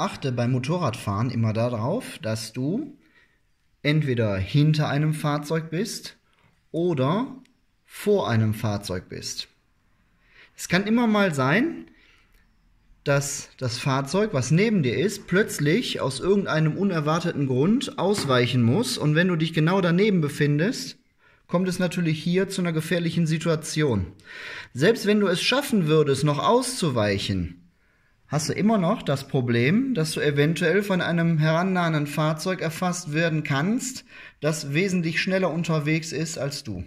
achte beim Motorradfahren immer darauf, dass du entweder hinter einem Fahrzeug bist oder vor einem Fahrzeug bist. Es kann immer mal sein, dass das Fahrzeug, was neben dir ist, plötzlich aus irgendeinem unerwarteten Grund ausweichen muss und wenn du dich genau daneben befindest, kommt es natürlich hier zu einer gefährlichen Situation. Selbst wenn du es schaffen würdest, noch auszuweichen, hast du immer noch das Problem, dass du eventuell von einem herannahenden Fahrzeug erfasst werden kannst, das wesentlich schneller unterwegs ist als du.